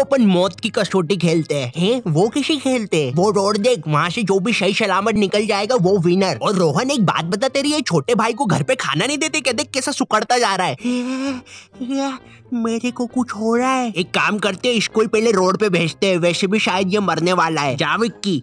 अपन मौत की कसौटी खेलते हैं है? वो किसी खेलते वो रोड देख वहाँ से जो भी सही सलामत निकल जाएगा वो विनर और रोहन एक बात बता तेरी ये छोटे भाई को घर पे खाना नहीं देते क्या देख कैसा सुकड़ता जा रहा है या, या, मेरे को कुछ हो रहा है एक काम करते हैं इसको ही पहले रोड पे भेजते हैं वैसे भी शायद ये मरने वाला है जाविक की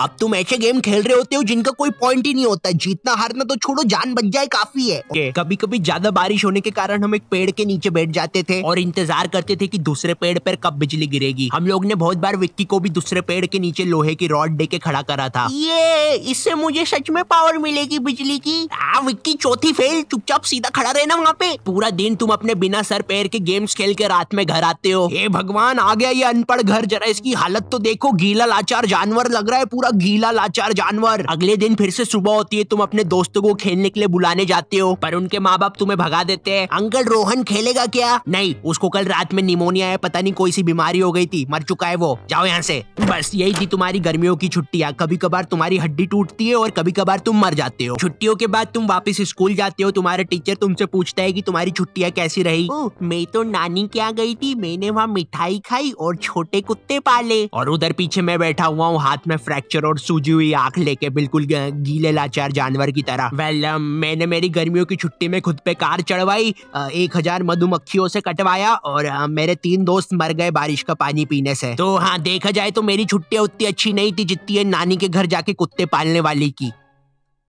अब तुम ऐसे गेम खेल रहे होते हो जिनका कोई पॉइंट ही नहीं होता जीतना हारना तो छोड़ो जान बच जाए काफी है okay. कभी कभी ज्यादा बारिश होने के कारण हम एक पेड़ के नीचे बैठ जाते थे और इंतजार करते थे कि दूसरे पेड़ पर कब बिजली गिरेगी हम लोग ने बहुत बार विक्की को भी दूसरे पेड़ के नीचे लोहे की रॉड दे के खड़ा करा था ये इससे मुझे सच में पावर मिलेगी बिजली की आ हाँ, विक्की चौथी फेल चुपचाप सीधा खड़ा रहना वहाँ पे पूरा दिन तुम अपने बिना सर पैर के गेम्स खेल के रात में घर आते हो हे भगवान आ गया ये अनपढ़ घर जरा इसकी हालत तो देखो गीला लाचार जानवर लग रहा है पूरा पूरा गीला लाचार जानवर अगले दिन फिर से सुबह होती है तुम अपने दोस्तों को खेलने के लिए बुलाने जाते हो पर उनके माँ बाप तुम्हें भगा देते हैं अंकल रोहन खेलेगा क्या नहीं उसको कल रात में निमोनिया है पता नहीं कोई सी बीमारी हो गई थी मर चुका है वो जाओ यहाँ से बस यही थी तुम्हारी गर्मियों की छुट्टियाँ कभी कभार तुम्हारी हड्डी टूटती है और कभी कभार तुम मर जाते हो छुट्टियों के बाद तुम वापस स्कूल जाते हो तुम्हारे टीचर तुमसे पूछता है की तुम्हारी छुट्टियाँ कैसी रही मैं तो नानी क्या गई थी मैंने वहाँ मिठाई खाई और छोटे कुत्ते पाले और उधर पीछे मैं बैठा हुआ हूँ हाथ में फ्रैक्चर मॉइस्चर और सूजी हुई आंख लेके बिल्कुल गीले लाचार जानवर की तरह वेल uh, मैंने मेरी गर्मियों की छुट्टी में खुद पे कार चढ़वाई uh, एक हजार मधुमक्खियों से कटवाया और uh, मेरे तीन दोस्त मर गए बारिश का पानी पीने से तो हाँ देखा जाए तो मेरी छुट्टियाँ उतनी अच्छी नहीं थी जितनी नानी के घर जाके कुत्ते पालने वाली की